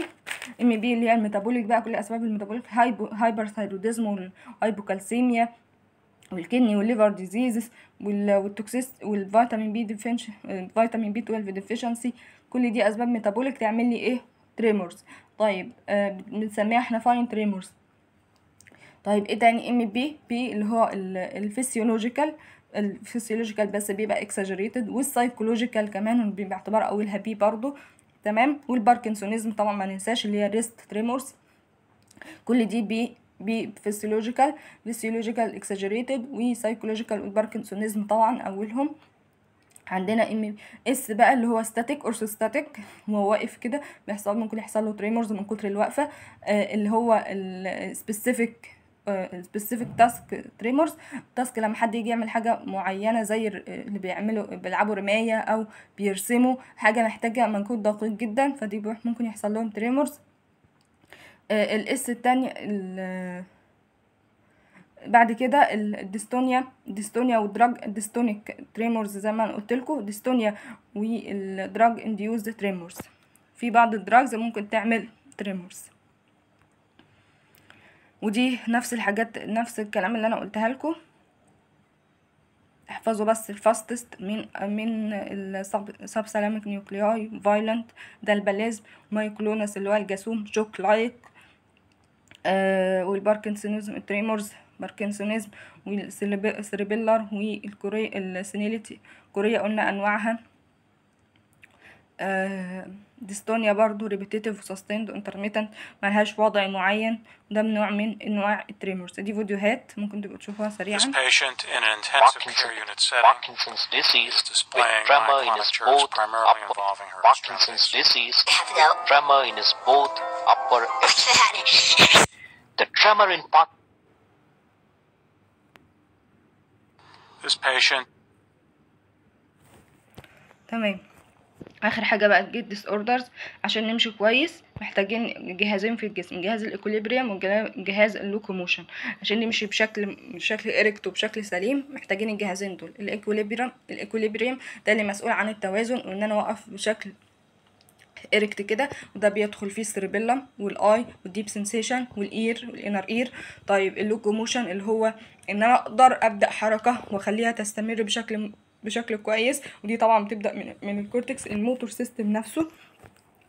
ام بي اللي هي الميتابوليك بقى كل اسباب الميتابوليك هايبر ثايروديزم والهايبوكالسيميا والكني والليفر ديزيزز والتوكسيس والفيتامين بي ديفينش فيتامين بي 12 ديفيشنسي كل دي اسباب ميتابوليك تعمل لي ايه تريمورز طيب آه، بنسميها احنا فاين تريمورز طيب ايه تاني ام بي بي اللي هو الفسيولوجيكال الفسيولوجيكال بس بيبقى اكساجريتد والسايكولوجيكال كمان باعتبار اولها بي برضو تمام والباركنسونيزم طبعا ما ننساش اللي هي ريست تريمورز كل دي بي بفيسيولوجيكال فيسيولوجيكال اكساجريتد وسايكولوجيكال والباركنسونيزم طبعا اولهم عندنا ام اس بقى اللي هو ستاتيك ستاتيك هو واقف كده بيحصل ممكن يحصل له تريمرز من كتر الوقفه آه اللي هو السبيسيفيك سبيسيفيك تاسك تريمرز تاسك لما حد يجي يعمل حاجه معينه زي اللي بيعملوا بيلعبوا رمايه او بيرسموا حاجه محتاجه مجهود دقيق جدا فدي ممكن يحصل لهم تريمرز آه، الاس التانية بعد كده الديستونيا ديستونيا ودراج ديستونيك تريمورز زي ما انا قلت لكم ديستونيا والدراج انديوزد تريمورز في بعض الدراجز ممكن تعمل تريمورز ودي نفس الحاجات نفس الكلام اللي انا قلتها لكم احفظوا بس الفاستست من من السب سلامك نيوكلياي فايلنت ده البلازم مايكلونس اللي هو الجاسوم شوك لايك آه والباركنسونيزم التريمورز باركنسونيزم والسريبيلر والكوري السينيليتي كوريا قلنا انواعها آه، ديستونيا برضو ريبيتيتيف وسستيند وانترميتنت ملهاش وضع معين ده من نوع من انواع التريمورز دي فيديوهات ممكن تبقوا تشوفوها سريعا This patient in an intensive care unit setting Parkinson's disease is displaying tremor in his both Parkinson's disease tremor in his both upper tremor in part. This patient. تمام اخر حاجه بقى الجيت ديس اوردرز عشان نمشي كويس محتاجين جهازين في الجسم جهاز الاكوليبريم وجهاز اللوكوموشن عشان نمشي بشكل بشكل اريكت وبشكل سليم محتاجين الجهازين دول الاكوليبريم الاكوليبريم ده اللي مسؤول عن التوازن وان انا اوقف بشكل ايركت كده وده بيدخل فيه السيربيلم والاي والديب سنسيشن والاير والانر اير طيب اللوكوموشن اللي هو ان انا اقدر ابدا حركه واخليها تستمر بشكل بشكل كويس ودي طبعا بتبدا من من الكورتكس الموتور سيستم نفسه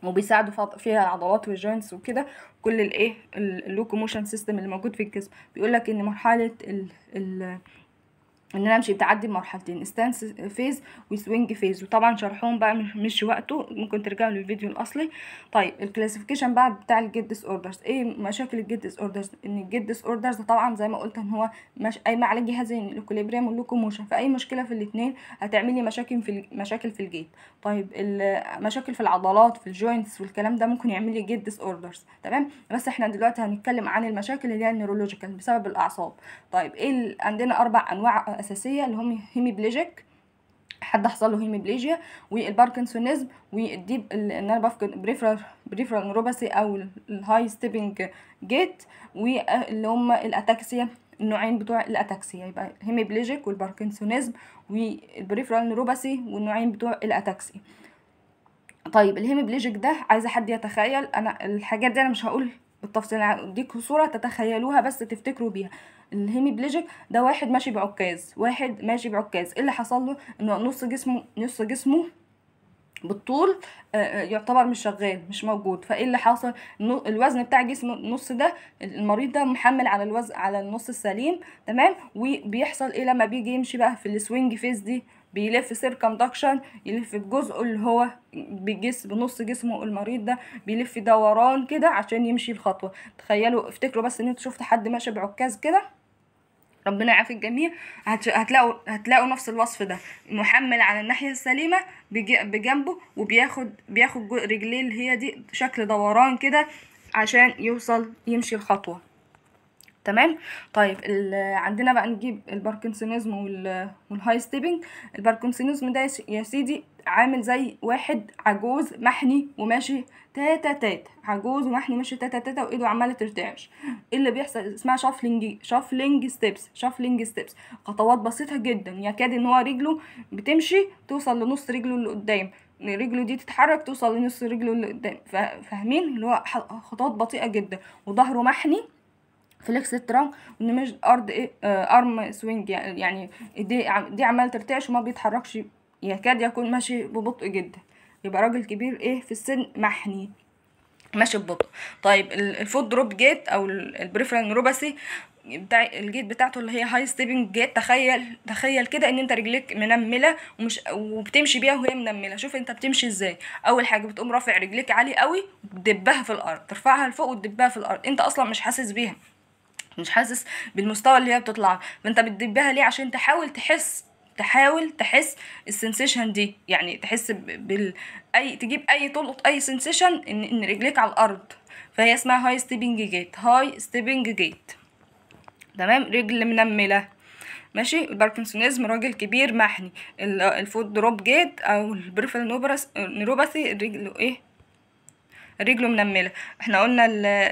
وبيساعدوا فيها العضلات والجوينتس وكده كل الايه اللوكوموشن سيستم اللي موجود في الجسم بيقول لك ان مرحله ال ال ان انا امشي بتعدي مرحلتين ستانس فيز وسوينج فيز وطبعا شرحهم بقى مش وقته ممكن ترجعوا للفيديو الاصلي طيب الكلاسيفيكيشن بقى بتاع الجيت ديس اوردرز ايه مشاكل الجيت ديس اوردرز ان الجيت ديس اوردرز طبعا زي ما قلت ان هو مش قايمه على جهازين الاكوليبريم واللوكوموشن فاي مشكله في الاثنين هتعملي مشاكل في مشاكل في الجيت طيب المشاكل في العضلات في الجوينتس والكلام ده ممكن يعمل لي جيت ديس اوردرز تمام بس احنا دلوقتي هنتكلم عن المشاكل اللي هي النيرولوجيكال بسبب الاعصاب طيب ايه عندنا اربع انواع الاساسيه اللي هم هيميبليجيك حد حصل له هيميبليجيا والباركنسونيزم والديب ان انا بفقد بريفرال بريفرال او الهاي ستيبنج جيت واللي هم الاتاكسيا النوعين بتوع الاتاكسيا يبقى هيميبليجيك والباركنسونيزم والبريفرال نيوروباثي والنوعين بتوع الاتاكسيا طيب الهيميبليجيك ده عايزه حد يتخيل انا الحاجات دي انا مش هقول بالتفصيل اديكوا صوره تتخيلوها بس تفتكروا بيها الهيميبليجيك ده واحد ماشي بعكاز واحد ماشي بعكاز إيه اللي حصل له انه نص جسمه نص جسمه بالطول آه، آه، يعتبر مش شغال مش موجود فايه اللي حاصل الوزن بتاع جسم النص ده المريض ده محمل على الوزن على النص السليم تمام وبيحصل ايه لما بيجي يمشي بقى في السوينج فيس دي بيلف سيركمدكشن يلف بجزء اللي هو بجسم بنص جسمه المريض ده بيلف دوران كده عشان يمشي الخطوه تخيلوا افتكروا بس ان انتوا شفتوا حد ماشي بعكاز كده ربنا يعافي الجميع هتلاقوا هتلاقوا نفس الوصف ده محمل على الناحيه السليمه بجنبه وبياخد بياخد رجليه اللي هي دي شكل دوران كده عشان يوصل يمشي الخطوه تمام طيب عندنا بقى نجيب الباركنسونيزم والهاي ستيبنج الباركنسونيزم ده يا سيدي عامل زي واحد عجوز محني وماشي تاتا تاتا عجوز ومحني ماشي تاتا تاتا وايده عماله ترتعش ايه اللي بيحصل اسمها شافلينج شافلينج ستيبس شافلينج ستيبس خطوات بسيطه جدا يكاد ان هو رجله بتمشي توصل لنص رجله اللي قدام رجله دي تتحرك توصل لنص رجله اللي قدام فاهمين اللي هو خطوات بطيئه جدا وظهره محني فليكس ترام ونمج ارض ايه آه، ارم سوينج يعني دي دي عمال ترتعش وما بيتحركش يكاد يكون ماشي ببطء جدا يبقى راجل كبير ايه في السن محني ماشي ببطء طيب الفود دروب جيت او البريفرنج روباسي بتاع الجيت بتاعته اللي هي هاي ستيبنج جيت تخيل تخيل كده ان انت رجليك منمله ومش وبتمشي بيها وهي منمله شوف انت بتمشي ازاي اول حاجه بتقوم رافع رجليك عالي قوي وتدبها في الارض ترفعها لفوق وتدبها في الارض انت اصلا مش حاسس بيها مش حاسس بالمستوى اللي هي بتطلع فانت بتدبها ليه عشان تحاول تحس تحاول تحس السنسيشن دي يعني تحس بال اي تجيب اي تلقط اي سنسيشن ان ان رجليك على الارض فهي اسمها هاي ستيبنج جيت هاي ستيبنج جيت تمام رجل منمله ماشي الباركنسونيزم راجل كبير محني الفوت دروب جيت او البريفال نيوروباثي الرجل ايه رجله منمله احنا قلنا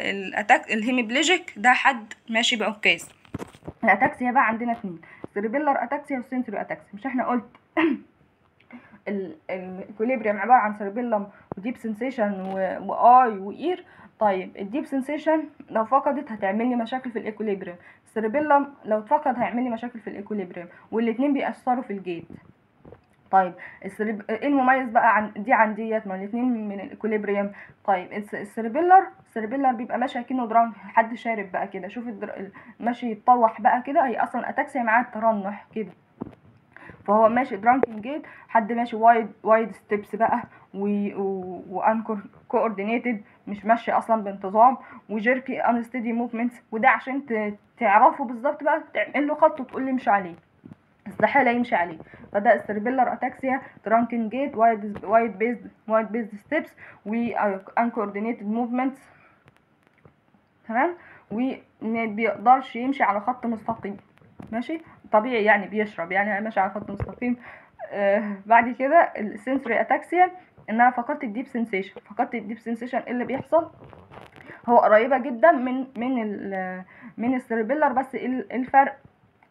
الاتاك الهيميبليجيك ده حد ماشي بعكاز الاتاكسيا بقى عندنا اتنين سيربيلر اتاكسيا وسنسوري اتاكسيا مش احنا قلت الاكوليبريم عباره عن سيريبيلم وديب سنسيشن واي واير طيب الديب سنسيشن لو فقدت هتعمل لي مشاكل في الاكوليبريم السيريبيلم لو اتفقد هيعمل لي مشاكل في الاكوليبريم والاتنين بيأثروا في الجيت طيب السريب... ايه المميز بقى عن دي عن ديت ما الاثنين من الاكوليبريم طيب السربيلر السربيلر بيبقى ماشي اكنه دران حد شارب بقى كده شوف الدر... ماشي يتطوح بقى كده هي اصلا اتاكسي معاه الترنح كده فهو ماشي درانكن جيت حد ماشي وايد وايد ستيبس بقى وانكور كوردينيتد مش ماشي اصلا بانتظام وجيركي انستيدي موفمنتس وده عشان تعرفه بالظبط بقى تعمل له خط وتقول لي امشي عليه مستحيل يمشي عليه فده السيربيلر اتاكسيا ترانكن جيت وايد وايد بيزد وايد بيزد ستيبس و انكوردينيتد موفمنتس تمام وما بيقدرش يمشي على خط مستقيم ماشي طبيعي يعني بيشرب يعني ماشي على خط مستقيم آه بعد كده السنسوري اتاكسيا ان انا فقدت الديب سنسيشن فقدت الديب سنسيشن ايه اللي بيحصل هو قريبه جدا من من من السيربيلر بس إيه إيه الفرق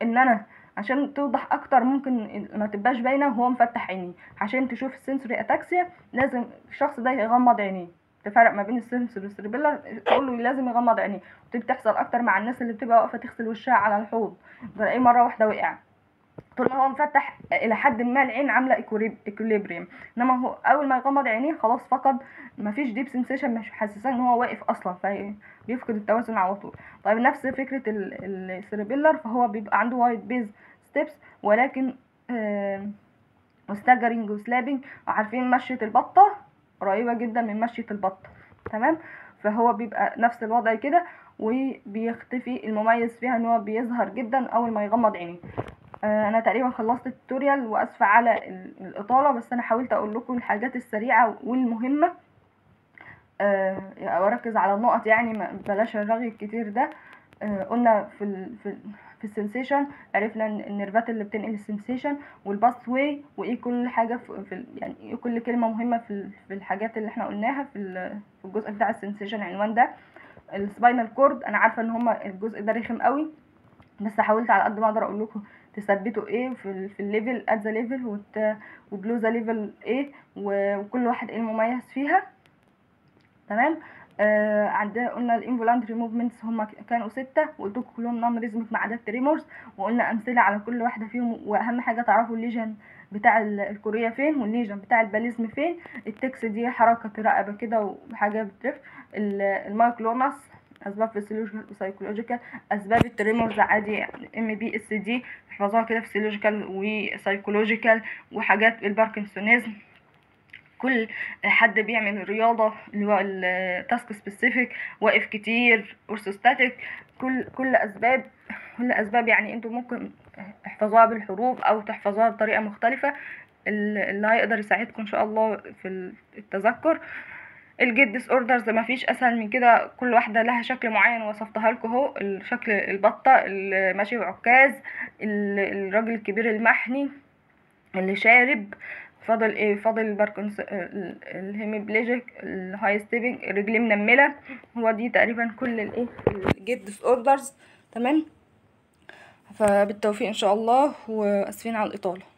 ان انا عشان توضح اكتر ممكن ما تبقاش باينه وهو مفتح عينيه عشان تشوف السنسوري اتاكسيا لازم الشخص ده يغمض عينيه تفرق ما بين السنسور والسيربيلر تقول له لازم يغمض عينيه ودي بتحصل اكتر مع الناس اللي بتبقى واقفه تغسل وشها على الحوض تلاقيه مره واحده وقع طول ما هو مفتح الى حد ما العين عامله ايكوليبريم انما هو اول ما يغمض عينيه خلاص فقد مفيش ديب سنسيشن مش حاسس ان هو واقف اصلا فبيفقد التوازن على طول طيب نفس فكره السيربيلر فهو بيبقى عنده وايت بيز ستيبس ولكن وستاجرينج وسلابنج عارفين مشية البطة قريبة جدا من مشية البطة تمام فهو بيبقى نفس الوضع كده وبيختفي المميز فيها ان هو بيظهر جدا اول ما يغمض عينيه آه، انا تقريبا خلصت التوتوريال واسفه على الاطاله بس انا حاولت اقول لكم الحاجات السريعه والمهمه آه، اركز على النقط يعني بلاش الرغي الكتير ده آه، قلنا في, في في السنسيشن عرفنا النيرفات اللي بتنقل السنسيشن والباس واي وايه كل حاجه في يعني ايه كل كلمه مهمه في الحاجات اللي احنا قلناها في الجزء بتاع السنسيشن عنوان ده السباينال كورد انا عارفه ان هما الجزء ده رخم قوي بس حاولت على قد ما اقدر اقول لكم تثبتوا ايه في, في الليفل ات ذا ليفل وبلو ذا ليفل ايه وكل واحد ايه المميز فيها تمام آه عندنا قلنا الانفولاندري موفمنتس هما كانوا ستة وقلت كلهم نون ريزمك ما عدا التريمورز وقلنا امثله على كل واحده فيهم واهم حاجه تعرفوا الليجن بتاع الكورية فين والليجن بتاع الباليزم فين التكس دي حركه رقبه كده وحاجه بتلف المايكلونس اسباب فيسيولوجيكال وسايكولوجيكال اسباب التريمورز عادي ام بي اس دي احفظوها كده فيسيولوجيكال وسايكولوجيكال وحاجات الباركنسونيزم كل حد بيعمل رياضه اللي هو التاسك سبيسيفيك واقف كتير اورثوستاتيك كل كل اسباب كل اسباب يعني انتوا ممكن احفظوها بالحروف او تحفظوها بطريقه مختلفه اللي هيقدر يساعدكم ان شاء الله في التذكر الجيت ديس اوردرز ما فيش اسهل من كده كل واحده لها شكل معين وصفتها لكم اهو شكل البطه ماشي بعكاز الراجل الكبير المحني اللي شارب فاضل ايه فاضل الباركنس الهيميبليجيك آه، الهاي ستيبنج رجليه منمله هو دي تقريبا كل الايه الجيت ديس اوردرز تمام فبالتوفيق ان شاء الله واسفين على الاطاله